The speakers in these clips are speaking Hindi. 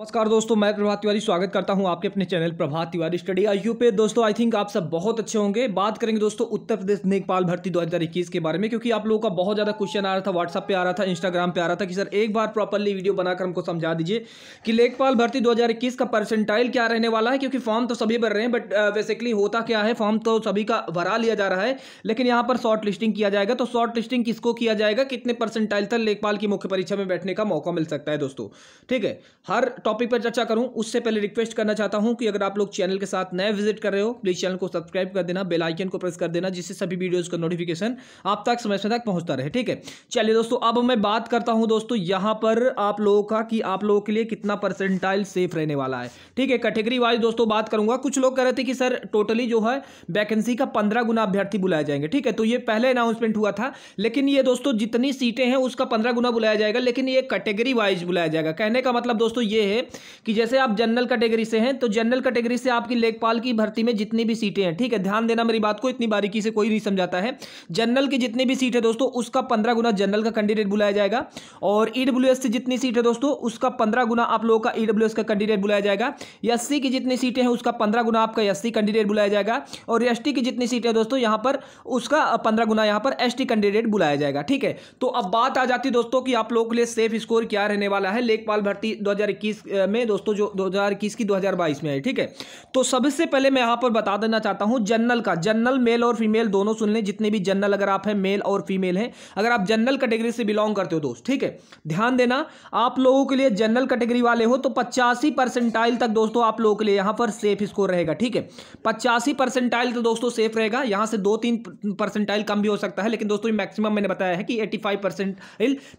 नमस्कार दोस्तों मैं प्रभात तिवारी स्वागत करता हूं आपके अपने channel Prabhat Tiwari study I U पे दोस्तों आई थिंक आप सब बहुत अच्छे होंगे बात करेंगे दोस्तों उत्तर प्रदेश लेखपाल भर्ती 2021 के बारे में क्योंकि आप लोगों का बहुत ज़्यादा क्वेश्चन आ रहा था व्हाट्सअप पे आ रहा था इंस्टाग्राम पे आ रहा था कि सर एक बार प्रॉपरली वीडियो बनाकर हमको समझा दीजिए कि लेखपाल भर्ती दो का परसेंटाइल क्या रहने वाला है क्योंकि फॉर्म तो सभी भर रहे हैं बट बेसिकली uh, होता क्या है फॉर्म तो सभी का भरा लिया जा रहा है लेकिन यहाँ पर शॉर्ट लिस्टिंग किया जाएगा तो शॉर्ट लिस्टिंग किसको किया जाएगा कितने परसेंटाइल तक लेखपाल की मुख्य परीक्षा में बैठने का मौका मिल सकता है दोस्तों ठीक है हर टॉपिक पर चर्चा करूं उससे पहले रिक्वेस्ट करना चाहता हूं कि अगर आप लोग चैनल के साथ नए विजिट कर रहे हो प्लीज चैनल को सब्सक्राइब कर देना बेल आइकन को प्रेस कर देना जिससे सभी वीडियोस का नोटिफिकेशन आप तक समय समय तक पहुंचता रहे ठीक है चलिए दोस्तों अब मैं बात करता हूं दोस्तों यहां पर आप लोगों का कि आप लोगों के लिए कितना परसेंटाइल सेफ रहने वाला है ठीक है कैटेगरी वाइज दोस्तों बात करूंगा कुछ लोग कह रहे थे कि सर टोटली जो है वैकेंसी का पंद्रह गुना अभ्यर्थी बुलाए जाएंगे ठीक है तो ये पहले अनाउंसमेंट हुआ था लेकिन ये दोस्तों जितनी सीटें हैं उसका पंद्रह गुना बुलाया जाएगा लेकिन ये कैटेगरी वाइज बुलाया जाएगा कहने का मतलब दोस्तों ये है कि जैसे आप जनरल कैटेगरी से हैं तो जनरल कैटेगरी से आपकी लेखपाल की भर्ती में जितनी भी सीटें हैं ठीक है ध्यान देना मेरी बात को इतनी बारीकी से कोई नहीं समझाता है जनरल की जितनी भी सीट है दोस्तों उसका पंद्रह गुना जनरल का कैंडिडेट बुलाया जाएगा और ईडब्ल्यू e से जितनी सीट है दोस्तों उसका पंद्रह गुना आप लोगों का ईडब्ल्यू e का कैंडिडेट बुलाया जाएगा एस की जितनी सीटें हैं उसका पंद्रह गुना आपका एस कैंडिडेट बुलाया जाएगा और एस की जितनी सीटें दोस्तों यहाँ पर उसका पंद्रह गुना यहाँ पर एस कैंडिडेट बुलाया जाएगा ठीक है तो अब बात आ जाती है दोस्तों कि आप लोगों के लिए सेफ स्कोर क्या रहने वाला है लेखपाल भर्ती 2021 इक्कीस में दोस्तों जो 2021 की 2022 में आई ठीक है तो सबसे पहले मैं यहाँ पर बता देना चाहता हूँ जनरल का जनरल मेल और फीमेल दोनों सुन लें जितने भी जनरल अगर आप हैं मेल और फीमेल हैं अगर आप जनरल कैटेगरी से बिलोंग करते हो दोस्त ठीक है ध्यान देना आप लोगों के लिए जनरल कैटेगरी वाले हो तो पचासी परसेंटाइल तक दोस्तों आप लोगों के लिए यहाँ पर सेफ स्कोर रहेगा ठीक है पचासी परसेंटाइल तो दोस्तों सेफ रहेगा यहाँ से दो तीन परसेंटाइल कम भी हो सकता है लेकिन दोस्तों मैक्सिमम मैंने बताया है कि एट्टी फाइव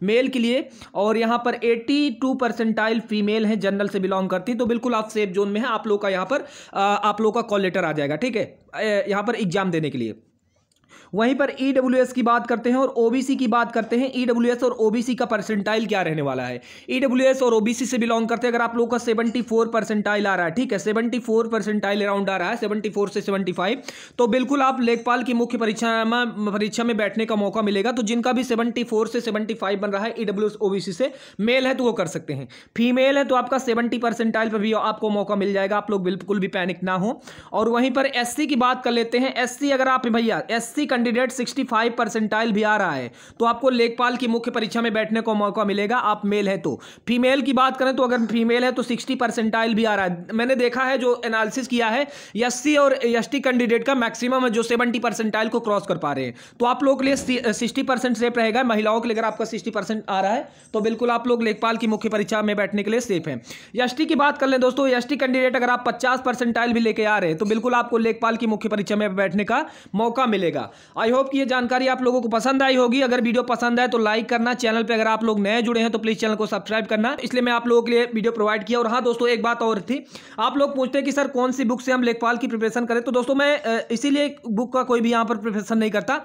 मेल के लिए और यहाँ पर एटी टू परसेंटाइल फीमेल है जनरल से बिलोंग करती है तो बिल्कुल आप सेफ जोन में हैं आप लोग का यहाँ पर आप लोग का कॉल लेटर आ जाएगा ठीक है यहाँ पर एग्जाम देने के लिए वहीं पर ई e की बात करते हैं और ओबीसी की बात करते हैं ई e और ओबीसी का परसेंटाइल क्या रहने वाला है ई e और ओबीसी से बिलोंग करते हैं अगर आप लोगों का सेवेंटी परसेंटाइल आ रहा है ठीक है सेवेंटी परसेंटाइल अराउंड आ रहा है सेवेंटी से सेवेंटी तो बिल्कुल आप लेखपाल की मुख्य परीक्षा में परीक्षा में बैठने का मौका मिलेगा तो जिनका भी सेवेंटी से सेवेंटी बन रहा है ई ओबीसी से मेल है तो वो कर सकते हैं फीमेल है तो आपका सेवेंटी परसेंटाइल पर भी आपको मौका मिल जाएगा आप लोग बिल्कुल भी पैनिक ना हो और वहीं पर एससी की बात कर लेते हैं एससी अगर आप भैया एससी अस्सी कैंडिडेट सिक्सटी फाइव परसेंटाइल भी आ रहा है तो आपको लेखपाल की मुख्य परीक्षा में बैठने को मौका मिलेगा आप मेल है तो फीमेल की बात करें तो अगर फीमेल है तो सिक्सटी परसेंटाइल भी आ रहा है मैंने देखा है जो एनालिसिस किया है एस और एस कैंडिडेट का मैक्सिमम जो सेवेंटी परसेंटाइल को क्रॉस कर पा रहे हैं तो आप लोग के लिए सिक्सटी परसेंट सेफ रहेगा महिलाओं के लिए अगर आपका सिक्सटी आ रहा है तो बिल्कुल आप लोग लेखपाल की मुख्य परीक्षा में बैठने के लिए सेफ है एस की बात कर ले दोस्तों एस कैंडिडेट अगर आप पचास परसेंटाइल भी लेके आ रहे हैं तो बिल्कुल आपको लेखपाल की मुख्य परीक्षा में बैठने का मौका मिलेगा आई होप कि ये जानकारी आप लोगों को पसंद आई होगी अगर वीडियो पसंद आए तो लाइक करना चैनल पे अगर आप लोग नए जुड़े हैं तो प्लीज़ चैनल को सब्सक्राइब करना इसलिए मैं आप लोगों के लिए वीडियो प्रोवाइड किया और हाँ दोस्तों एक बात और थी आप लोग पूछते हैं कि सर कौन सी बुक से हम लेखपाल की प्रिपरेशन करें तो दोस्तों मैं इसीलिए बुक का कोई भी यहाँ पर प्रिपरेशन नहीं करता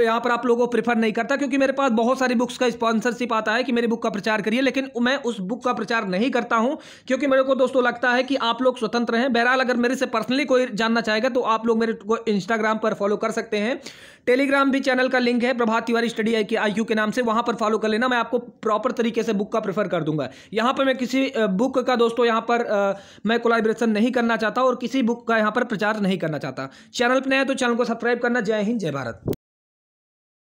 यहाँ पर आप लोगों को प्रेफर नहीं करता क्योंकि मेरे पास बहुत सारी बुक्स का स्पॉन्सरशिप आता है कि मेरी बुक का प्रचार करिए लेकिन मैं उस बुक का प्रचार नहीं करता हूँ क्योंकि मेरे को दोस्तों लगता है कि आप लोग स्वतंत्र हैं बहरहाल अगर मेरे से पर्सनली कोई जानना चाहेगा तो आप लोग मेरे को इंस्टाग्राम पर फॉलो कर सकते हैं हैं टेलीग्राम भी चैनल का लिंक है प्रभात तिवारी स्टडी आई आई के नाम से वहां पर फॉलो कर लेना मैं आपको प्रॉपर तरीके से बुक का प्रेफर कर दूंगा यहां पर मैं किसी बुक का दोस्तों यहां पर आ, मैं कोलाइब्रेशन नहीं करना चाहता और किसी बुक का यहां पर प्रचार नहीं करना चाहता चैनल पर नया तो चैनल को सब्सक्राइब करना जय हिंद जय भारत